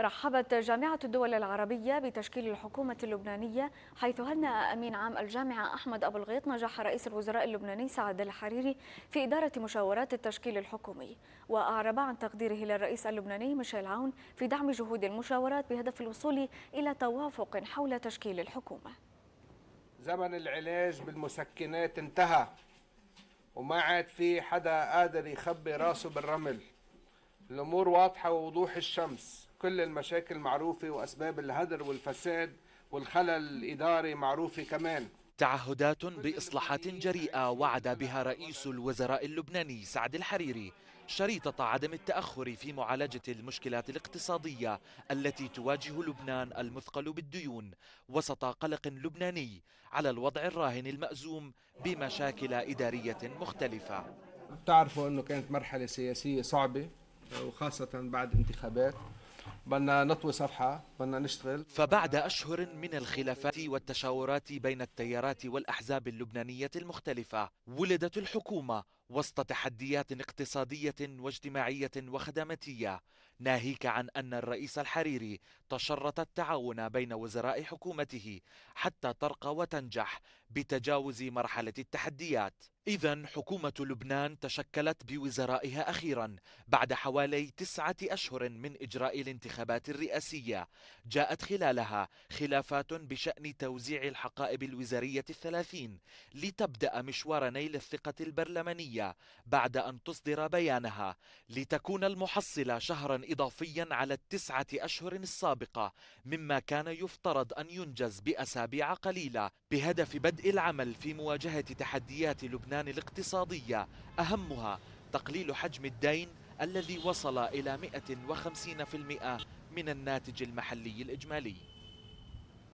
رحبت جامعة الدول العربية بتشكيل الحكومة اللبنانية حيث هنأ أمين عام الجامعة أحمد أبو الغيط نجاح رئيس الوزراء اللبناني سعد الحريري في إدارة مشاورات التشكيل الحكومي وأعرب عن تقديره للرئيس اللبناني ميشيل عون في دعم جهود المشاورات بهدف الوصول إلى توافق حول تشكيل الحكومة زمن العلاج بالمسكنات انتهى وما عاد في حدا قادر يخبي راسه بالرمل الأمور واضحة ووضوح الشمس كل المشاكل معروفة وأسباب الهدر والفساد والخلل الإداري معروفة كمان تعهدات بإصلاحات جريئة وعد بها رئيس الوزراء اللبناني سعد الحريري شريطة عدم التأخر في معالجة المشكلات الاقتصادية التي تواجه لبنان المثقل بالديون وسط قلق لبناني على الوضع الراهن المأزوم بمشاكل إدارية مختلفة بتعرفوا أنه كانت مرحلة سياسية صعبة وخاصة بعد انتخابات بدنا نطوي صفحة بدنا نشتغل فبعد أشهر من الخلافات والتشاورات بين التيارات والأحزاب اللبنانية المختلفة ولدت الحكومة وسط تحديات اقتصادية واجتماعية وخدماتية ناهيك عن أن الرئيس الحريري تشرط التعاون بين وزراء حكومته حتى ترقى وتنجح بتجاوز مرحلة التحديات إذا حكومة لبنان تشكلت بوزرائها أخيرا بعد حوالي تسعة أشهر من إجراء الانتخابات الرئاسية جاءت خلالها خلافات بشأن توزيع الحقائب الوزارية الثلاثين لتبدأ مشوار نيل الثقة البرلمانية الدولية بعد أن تصدر بيانها لتكون المحصلة شهرا إضافيا على التسعة أشهر السابقة مما كان يفترض أن ينجز بأسابيع قليلة بهدف بدء العمل في مواجهة تحديات لبنان الاقتصادية أهمها تقليل حجم الدين الذي وصل إلى 150% من الناتج المحلي الإجمالي